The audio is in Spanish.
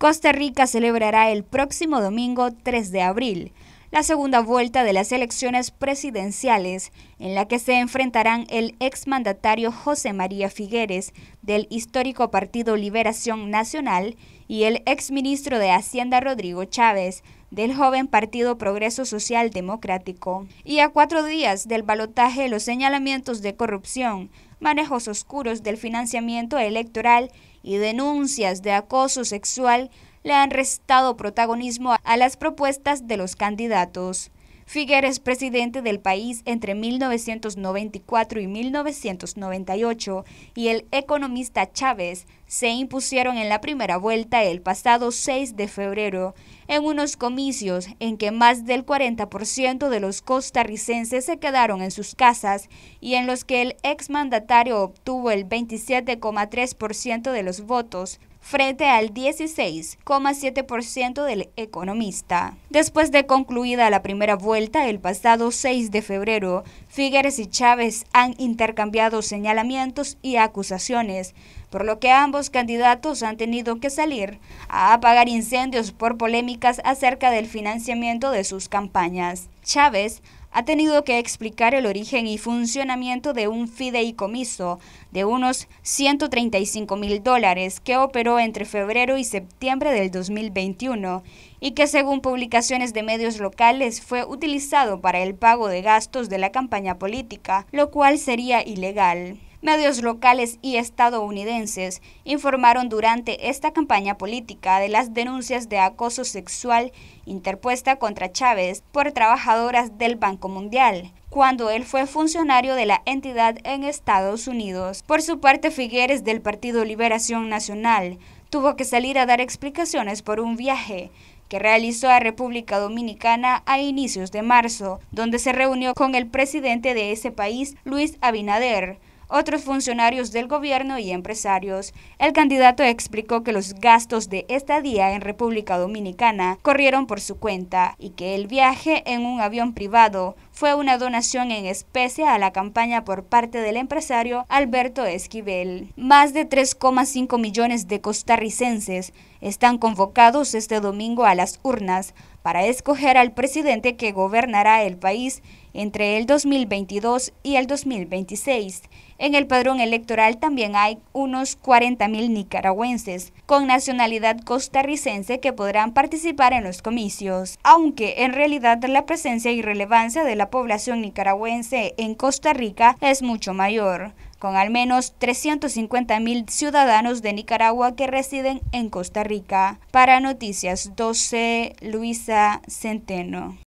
Costa Rica celebrará el próximo domingo 3 de abril la segunda vuelta de las elecciones presidenciales, en la que se enfrentarán el exmandatario José María Figueres del histórico Partido Liberación Nacional y el exministro de Hacienda Rodrigo Chávez del joven Partido Progreso Social Democrático. Y a cuatro días del balotaje, los señalamientos de corrupción manejos oscuros del financiamiento electoral y denuncias de acoso sexual le han restado protagonismo a las propuestas de los candidatos. Figueres, presidente del país entre 1994 y 1998, y el economista Chávez se impusieron en la primera vuelta el pasado 6 de febrero, en unos comicios en que más del 40% de los costarricenses se quedaron en sus casas y en los que el exmandatario obtuvo el 27,3% de los votos frente al 16,7% del economista. Después de concluida la primera vuelta el pasado 6 de febrero, Figueres y Chávez han intercambiado señalamientos y acusaciones por lo que ambos candidatos han tenido que salir a apagar incendios por polémicas acerca del financiamiento de sus campañas. Chávez ha tenido que explicar el origen y funcionamiento de un fideicomiso de unos 135 mil dólares que operó entre febrero y septiembre del 2021 y que según publicaciones de medios locales fue utilizado para el pago de gastos de la campaña política, lo cual sería ilegal. Medios locales y estadounidenses informaron durante esta campaña política de las denuncias de acoso sexual interpuesta contra Chávez por trabajadoras del Banco Mundial cuando él fue funcionario de la entidad en Estados Unidos. Por su parte, Figueres del Partido Liberación Nacional tuvo que salir a dar explicaciones por un viaje que realizó a República Dominicana a inicios de marzo, donde se reunió con el presidente de ese país, Luis Abinader, otros funcionarios del gobierno y empresarios. El candidato explicó que los gastos de estadía en República Dominicana corrieron por su cuenta y que el viaje en un avión privado fue una donación en especie a la campaña por parte del empresario Alberto Esquivel. Más de 3,5 millones de costarricenses están convocados este domingo a las urnas para escoger al presidente que gobernará el país entre el 2022 y el 2026. En el padrón electoral también hay unos 40.000 nicaragüenses con nacionalidad costarricense que podrán participar en los comicios, aunque en realidad la presencia y relevancia de la población nicaragüense en Costa Rica es mucho mayor, con al menos 350.000 ciudadanos de Nicaragua que residen en Costa Rica. Para Noticias 12, Luisa Centeno.